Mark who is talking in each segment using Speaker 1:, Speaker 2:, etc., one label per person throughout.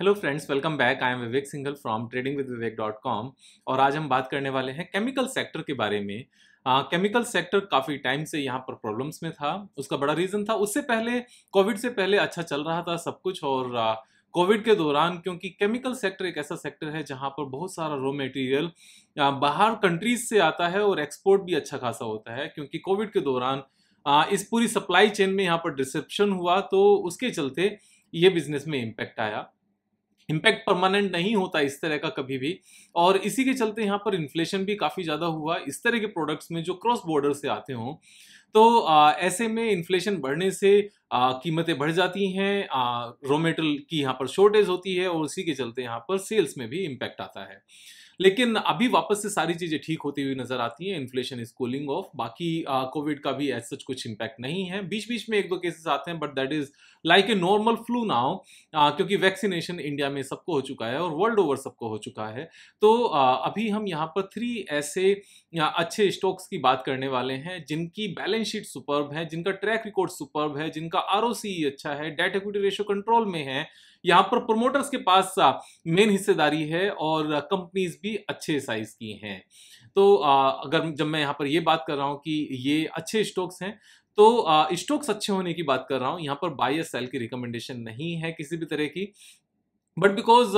Speaker 1: hello friends welcome back I am Vivek Singhal from trading with Vivek dot com और आज हम बात करने वाले हैं केमिकल सेक्टर के बारे में केमिकल सेक्टर काफ़ी टाइम से यहाँ पर प्रॉब्लम्स में था उसका बड़ा रीज़न था उससे पहले कोविड से पहले अच्छा चल रहा था सब कुछ और कोविड के दौरान क्योंकि केमिकल सेक्टर एक ऐसा सेक्टर है जहाँ पर बहुत सारा रॉ मटेरियल बाहर कंट्रीज से आता है और एक्सपोर्ट भी अच्छा खासा होता है क्योंकि कोविड के दौरान इस पूरी सप्लाई चेन में यहाँ पर डिसरप्शन हुआ तो उसके चलते ये बिजनेस में इम्पैक्ट आया इम्पैक्ट परमानेंट नहीं होता इस तरह का कभी भी और इसी के चलते यहाँ पर इन्फ्लेशन भी काफ़ी ज़्यादा हुआ इस तरह के प्रोडक्ट्स में जो क्रॉस बॉर्डर से आते हों तो आ, ऐसे में इन्फ्लेशन बढ़ने से कीमतें बढ़ जाती हैं रॉ मेटेरियल की यहाँ पर शॉर्टेज होती है और उसी के चलते यहाँ पर सेल्स में भी इम्पैक्ट आता है लेकिन अभी वापस से सारी चीज़ें ठीक होती हुई नजर आती हैं इन्फ्लेशन इज कूलिंग ऑफ बाकी कोविड का भी एज सच कुछ इम्पैक्ट नहीं है बीच बीच में एक दो केसेस आते हैं but that is like a normal flu now क्योंकि वैक्सीनेशन इंडिया में सबको हो चुका है और वर्ल्ड ओवर सबको हो चुका है तो अभी हम यहाँ पर थ्री ऐसे अच्छे स्टॉक्स की बात करने वाले हैं जिनकी बैलेंस शीट सुपर्ब है जिनका ट्रैक रिकॉर्ड सुपर्ब है जिनका आर e अच्छा है डेट इक्विटी रेशियो कंट्रोल में है यहाँ पर प्रमोटर्स के पास मेन हिस्सेदारी है और कंपनीज भी अच्छे साइज की हैं तो अगर जब मैं यहाँ पर ये बात कर रहा हूँ कि ये अच्छे स्टॉक्स हैं तो स्टॉक्स अच्छे होने की बात कर रहा हूँ यहाँ पर बाय सेल की रिकमेंडेशन नहीं है किसी भी तरह की बट बिकॉज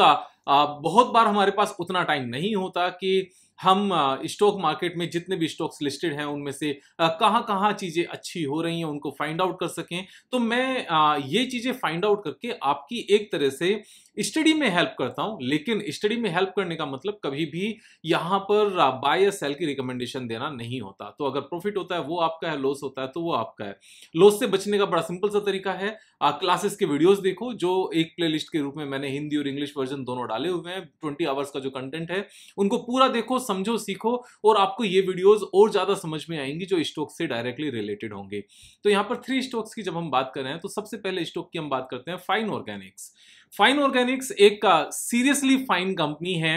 Speaker 1: बहुत बार हमारे पास उतना टाइम नहीं होता कि हम स्टॉक मार्केट में जितने भी स्टॉक्स लिस्टेड हैं उनमें से कहाँ कहाँ चीज़ें अच्छी हो रही हैं उनको फाइंड आउट कर सकें तो मैं ये चीज़ें फाइंड आउट करके आपकी एक तरह से स्टडी में हेल्प करता हूँ लेकिन स्टडी में हेल्प करने का मतलब कभी भी यहाँ पर बाय या सेल की रिकमेंडेशन देना नहीं होता तो अगर प्रॉफिट होता है वो आपका है लॉस होता है तो वो आपका है लॉस से बचने का बड़ा सिंपल सा तरीका है क्लासेस के वीडियोज देखो जो एक प्ले के रूप में मैंने हिंदी और इंग्लिश वर्जन दोनों डाले हुए हैं ट्वेंटी आवर्स का जो कंटेंट है उनको पूरा देखो समझो सीखो और आपको ये वीडियोस और ज़्यादा समझ में आएंगी जो स्टॉक से डायरेक्टली रिलेटेड होंगे तो यहाँ पर थ्री स्टॉक्स की जब हम बात कर रहे हैं तो सबसे पहले स्टॉक की हम बात करते हैं फाइन ऑर्गेनिक्स फाइन ऑर्गेनिक्स एक सीरियसली फाइन कंपनी है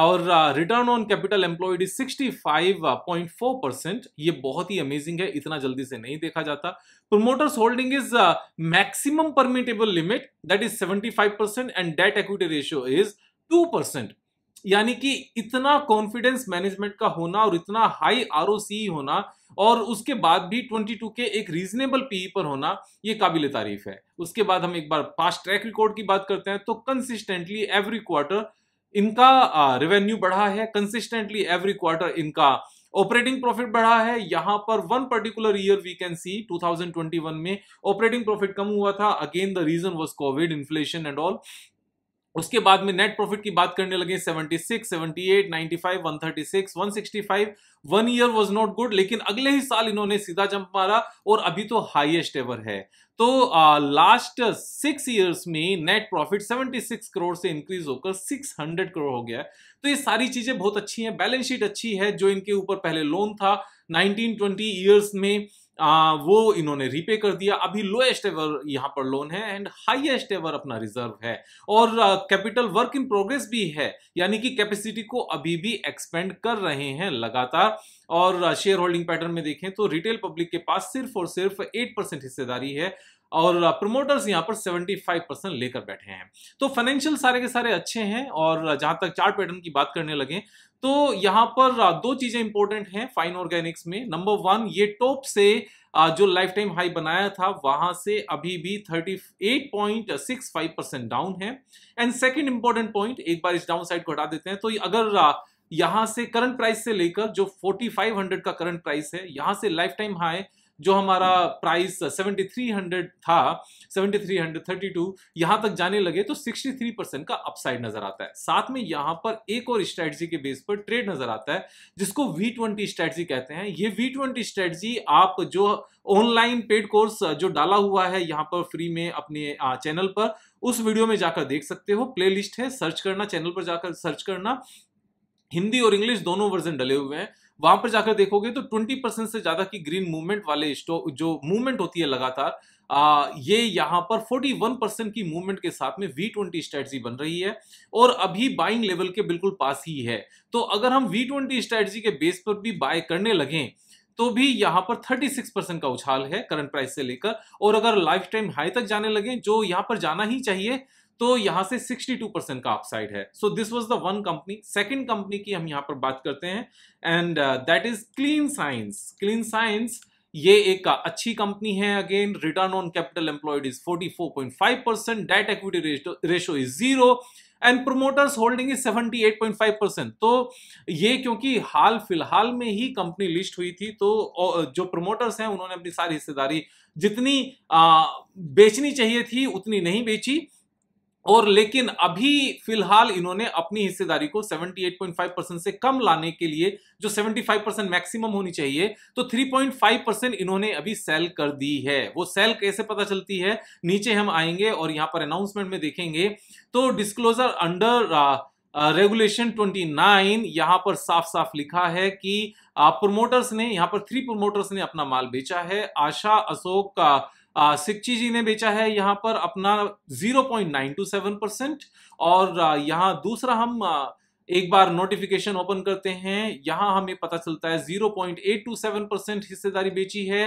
Speaker 1: और return on capital employed is 65.4 percent ये बहुत ही अमेजिंग है इतना जल्दी से नहीं देखा जाता promoters holding is maximum permissible limit that is 75 percent and debt equity ratio is 2 percent यानी कि इतना कॉन्फिडेंस मैनेजमेंट का होना और इतना हाई आर होना और उसके बाद भी 22 के एक रीजनेबल पीई e पर होना ये काबिल तारीफ है उसके बाद हम एक बार पास ट्रैक रिकॉर्ड की बात करते हैं तो कंसिस्टेंटली एवरी क्वार्टर इनका रेवेन्यू बढ़ा है कंसिस्टेंटली एवरी क्वार्टर इनका ऑपरेटिंग प्रॉफिट बढ़ा है यहाँ पर one particular year we can see 2021 में ऑपरेटिंग प्रॉफिट कम हुआ था again the reason was COVID inflation and all उसके बाद में नेट प्रॉफिट की बात करने लगे 76, 78, 95, 136, 165, one year was not good लेकिन अगले ही साल इन्होंने सीधा जंप मारा और अभी तो हाईएस्ट एवर है तो लास्ट सिक्स इयर्स में नेट प्रॉफिट 76 करोड़ से इंक्रीज होकर 600 करोड़ हो गया है तो ये सारी चीजें बहुत अच्छी हैं बैलेंस शीट अच्छी है जो इनके ऊपर पहले लोन था नाइनटीन ट्वेंटी ईयर्स में आ, वो इन्होंने रीपे कर दिया अभी लोएस्ट एवर यहाँ पर लोन है एंड हाईएस्ट एवर अपना रिजर्व है और कैपिटल वर्क इन प्रोग्रेस भी है यानी कि कैपेसिटी को अभी भी एक्सपेंड कर रहे हैं लगातार और शेयर होल्डिंग पैटर्न में देखें तो रिटेल पब्लिक के पास सिर्फ और सिर्फ एट परसेंट हिस्सेदारी है और प्रमोटर्स यहाँ पर 75 परसेंट लेकर बैठे हैं तो फाइनेंशियल सारे के सारे अच्छे हैं और जहां तक चार्ट पैटर्न की बात करने लगे तो यहाँ पर दो चीजें इंपॉर्टेंट हैं फाइन ऑर्गेनिक्स में नंबर वन ये टॉप से जो लाइफ टाइम हाई बनाया था वहां से अभी भी 38.65 परसेंट डाउन है एंड सेकेंड इंपॉर्टेंट पॉइंट एक बार इस डाउन साइड को हटा देते हैं तो अगर यहां से करंट प्राइस से लेकर जो 4500 का करंट प्राइस है यहां से लाइफ टाइम हाई जो हमारा प्राइस 7300 था 7332 यहां तक जाने लगे तो 63 परसेंट का अपसाइड नजर आता है साथ में यहां पर एक और स्ट्रेटजी के बेस पर ट्रेड नजर आता है जिसको वी ट्वेंटी स्ट्रेटजी कहते हैं ये वी ट्वेंटी स्ट्रेटजी आप जो ऑनलाइन पेड कोर्स जो डाला हुआ है यहाँ पर फ्री में अपने चैनल पर उस वीडियो में जाकर देख सकते हो प्लेलिस्ट है सर्च करना चैनल पर जाकर सर्च करना हिंदी और इंग्लिश दोनों वर्जन डले हुए हैं वहां पर जाकर देखोगे तो 20 परसेंट से ज्यादा की ग्रीन मूवमेंट वाले जो मूवमेंट होती है लगातार आ, ये यहाँ पर 41 परसेंट की मूवमेंट के साथ में V20 ट्वेंटी स्ट्रेटजी बन रही है और अभी बाइंग लेवल के बिल्कुल पास ही है तो अगर हम वी ट्वेंटी स्ट्रेटजी के बेस पर भी बाय करने लगे तो भी यहाँ पर 36 परसेंट का उछाल है करंट प्राइस से लेकर और अगर लाइफ टाइम हाई तक जाने लगे जो यहाँ पर जाना ही चाहिए तो यहां से 62 परसेंट का अपसाइड है so this was the one company second company की हम यहां पर बात करते हैं and that is clean science clean science ये एक अच्छी कंपनी है again return on capital employed is 44.5 percent debt equity ratio is zero and promoters holding is 78.5 percent तो ये क्योंकि हाल फिलहाल में ही कंपनी लिस्ट हुई थी तो जो प्रोमोटर्स हैं उन्होंने अपनी सारी हिस्सेदारी जितनी आ, बेचनी चाहिए थी उतनी नहीं बेची और लेकिन अभी फिलहाल इन्होंने अपनी हिस्सेदारी को 78.5 परसेंट से कम लाने के लिए जो 75 परसेंट मैक्सिमम होनी चाहिए तो 3.5 परसेंट इन्होंने अभी सेल कर दी है वो सेल कैसे पता चलती है नीचे हम आएंगे और यहाँ पर अनाउंसमेंट में देखेंगे तो डिस्क्लोजर अंडर रेगुलेशन ट्वेंटी 29 यहां पर साफ साफ लिखा है कि प्रोमोटर्स uh, ने यहां पर थ्री प्रोमोटर्स ने अपना माल बेचा है आशा अशोक का uh, सिक्ची जी ने बेचा है यहाँ पर अपना 0.927 परसेंट और यहाँ दूसरा हम एक बार नोटिफिकेशन ओपन करते हैं यहाँ हमें पता चलता है 0.827 परसेंट हिस्सेदारी बेची है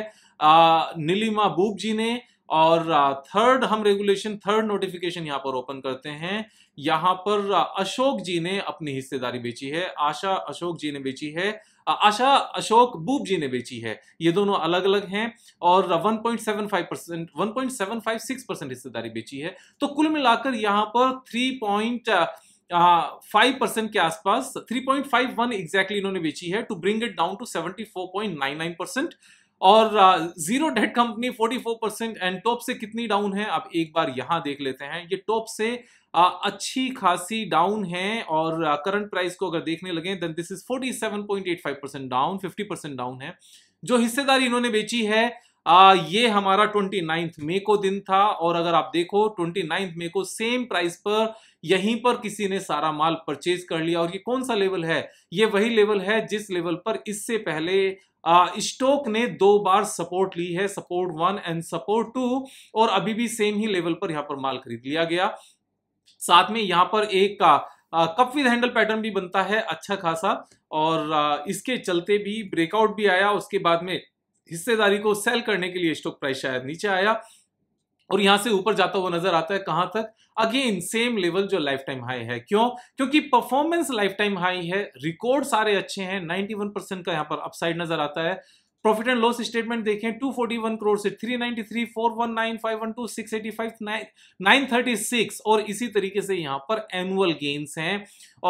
Speaker 1: नीलिमा बूब जी ने और थर्ड हम रेगुलेशन थर्ड नोटिफिकेशन यहाँ पर ओपन करते हैं यहाँ पर अशोक जी ने अपनी हिस्सेदारी बेची है आशा अशोक जी ने बेची है आशा अशोक बूब जी ने बेची है ये दोनों अलग अलग हैं और 1.75 परसेंट वन परसेंट हिस्सेदारी बेची है तो कुल मिलाकर यहाँ पर थ्री पॉइंट फाइव परसेंट के आसपास three point five one exactly इन्होंने बेची है to bring it down to seventy four point nine nine percent और zero debt company 44 percent and top से कितनी डाउन है आप एक बार यहां देख लेते हैं ये टॉप से आ, अच्छी खासी डाउन है और करंट प्राइस को अगर देखने लगे then this is 47.85 percent down 50 percent down है जो हिस्सेदारी इन्होंने बेची है आ, ये हमारा ट्वेंटी नाइन्थ मे को दिन था और अगर आप देखो ट्वेंटी नाइन्थ मे को सेम प्राइस पर यहीं पर किसी ने सारा माल परचेज कर लिया और ये कौन सा लेवल है ये वही लेवल है जिस लेवल पर इससे पहले स्टोक ने दो बार सपोर्ट ली है support one and support two और अभी भी सेम ही लेवल पर यहां पर माल खरीद लिया गया साथ में यहां पर एक कप विद हैंडल पैटर्न भी बनता है अच्छा खासा और इसके चलते भी ब्रेकआउट भी आया उसके बाद में हिस्सेदारी को सेल करने के लिए स्टॉक प्राइस शायद नीचे आया और यहां से ऊपर जाता हुआ नजर आता है कहां तक अगेन सेम लेवल जो लाइफ टाइम हाई है क्यों क्योंकि परफॉर्मेंस लाइफ टाइम हाई है रिकॉर्ड सारे अच्छे हैं 91 परसेंट का यहां पर अपसाइड नजर आता है प्रॉफिट एंड लॉस स्टेटमेंट देखें 241 करोड़ से 393, 419, 512, 685, 9, 936 और इसी तरीके से यहाँ पर एनुअल गेन्स हैं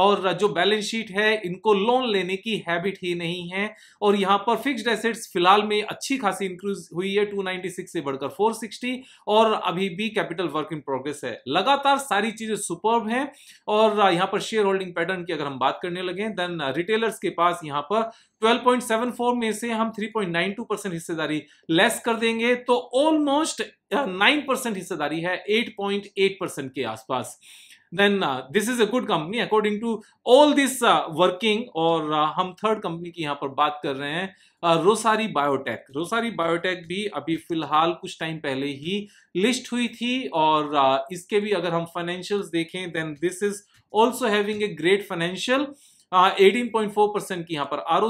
Speaker 1: और जो बैलेंस शीट है इनको लोन लेने की हैबिट ही नहीं है और यहाँ पर फिक्स्ड एसेट्स फिलहाल में अच्छी खासी इंक्रीज हुई है 296 से बढ़कर 460 और अभी भी कैपिटल वर्क इन प्रोग्रेस है लगातार सारी चीजें सुपर्ब है और यहाँ पर शेयर होल्डिंग पैटर्न की अगर हम बात करने लगे देन रिटेलर्स के पास यहाँ पर 12.74 में से हम थ्री 0.92 परसेंट हिस्सेदारी लेस कर देंगे तो ऑलमोस्ट नाइन परसेंट हिस्सेदारी है 8.8 परसेंट के आसपास then this is a good company according to all this working और uh, हम थर्ड कंपनी की यहाँ पर बात कर रहे हैं uh, रोसारी बायोटेक रोसारी बायोटेक भी अभी फिलहाल कुछ टाइम पहले ही लिस्ट हुई थी और uh, इसके भी अगर हम फाइनेंशियल्स देखें then this is also having a great financial eighteen point four percent की यहाँ पर आर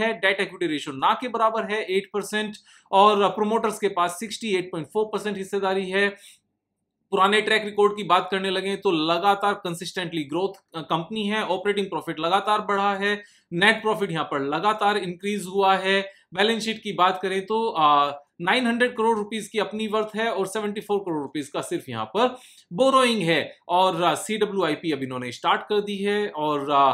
Speaker 1: है डेट एक्विटी रेशियो ना के बराबर है एट परसेंट और प्रोमोटर्स के पास 68.4 परसेंट हिस्सेदारी है पुराने ट्रैक रिकॉर्ड की बात करने लगे तो लगातार कंसिस्टेंटली ग्रोथ कंपनी है ऑपरेटिंग प्रॉफिट लगातार बढ़ा है नेट प्रॉफिट यहाँ पर लगातार इंक्रीज हुआ है बैलेंस शीट की बात करें तो आ, 900 करोड़ रुपीस की अपनी वर्थ है और 74 करोड़ रुपीस का सिर्फ यहाँ पर बोरोइंग है और सी डब्ल्यू आई पी अब इन्होंने स्टार्ट कर दी है और आ,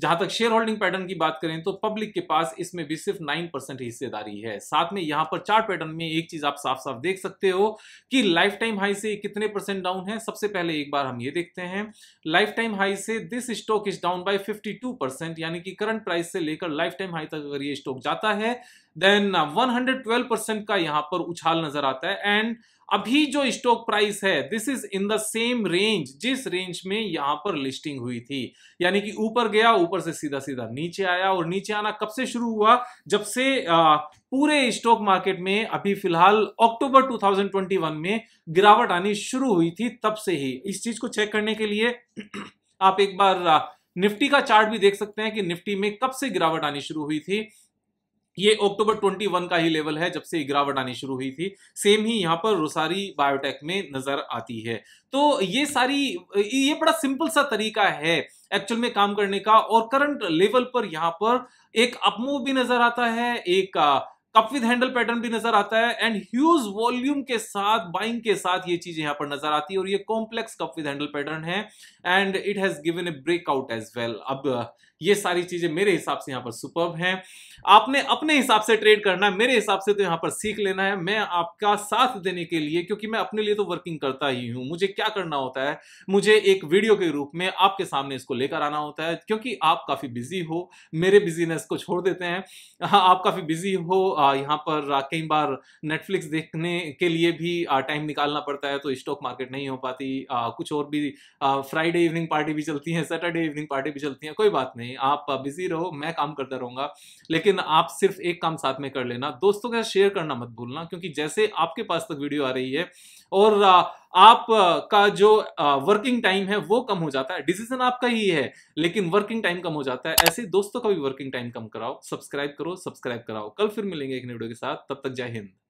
Speaker 1: जहां तक शेयर होल्डिंग पैटर्न की बात करें तो पब्लिक के पास इसमें भी सिर्फ नाइन परसेंट हिस्सेदारी है साथ में यहां पर चार्ट पैटर्न में एक चीज आप साफ साफ देख सकते हो कि लाइफ टाइम हाई से कितने परसेंट डाउन है सबसे पहले एक बार हम ये देखते हैं लाइफ टाइम हाई से this stock is down by fifty percent यानी कि करंट प्राइस से लेकर लाइफ टाइम हाई तक अगर ये स्टॉक जाता है देन 112 परसेंट का यहां पर उछाल नजर आता है एंड अभी जो स्टॉक प्राइस है this is in the same range जिस रेंज में यहां पर लिस्टिंग हुई थी यानी कि ऊपर गया ऊपर से सीधा सीधा नीचे आया और नीचे आना कब से शुरू हुआ जब से आ, uh, पूरे स्टॉक मार्केट में अभी फिलहाल अक्टूबर 2021 में गिरावट आनी शुरू हुई थी तब से ही इस चीज को चेक करने के लिए आप एक बार uh, निफ्टी का चार्ट भी देख सकते हैं कि निफ्टी में कब से गिरावट आनी शुरू हुई थी ये अक्टूबर 21 का ही लेवल है जब से गिरावट आनी शुरू हुई थी सेम ही यहाँ पर रोसारी बायोटेक में नजर आती है तो ये सारी ये बड़ा सिंपल सा तरीका है एक्चुअल में काम करने का और करंट लेवल पर यहाँ पर एक अपमूव भी नजर आता है एक कप विद हैंडल पैटर्न भी नजर आता है एंड ह्यूज वॉल्यूम के साथ बाइंग के साथ ये चीज यहाँ पर नजर आती है और ये complex cup with handle pattern है and it has given a breakout as well अब uh, ये सारी चीज़ें मेरे हिसाब से यहाँ पर सुपर हैं आपने अपने हिसाब से ट्रेड करना है मेरे हिसाब से तो यहाँ पर सीख लेना है मैं आपका साथ देने के लिए क्योंकि मैं अपने लिए तो वर्किंग करता ही हूँ मुझे क्या करना होता है मुझे एक वीडियो के रूप में आपके सामने इसको लेकर आना होता है क्योंकि आप काफ़ी बिजी हो मेरे बिजीनेस को छोड़ देते हैं हाँ, आप काफ़ी बिजी हो यहाँ पर कई बार नेटफ्लिक्स देखने के लिए भी टाइम निकालना पड़ता है तो स्टॉक मार्केट नहीं हो पाती कुछ और भी फ्राइडे इवनिंग पार्टी भी चलती है सैटरडे इवनिंग पार्टी भी चलती है कोई बात नहीं नहीं आप बिजी रहो मैं काम करता रहूंगा लेकिन आप सिर्फ एक काम साथ में कर लेना दोस्तों के साथ शेयर करना मत भूलना क्योंकि जैसे आपके पास तक वीडियो आ रही है और आप का जो वर्किंग टाइम है वो कम हो जाता है डिसीजन आपका ही है लेकिन वर्किंग टाइम कम हो जाता है ऐसे दोस्तों का भी वर्किंग टाइम कम कराओ सब्सक्राइब करो सब्सक्राइब कराओ कल फिर मिलेंगे एक वीडियो के साथ तब तक जय हिंद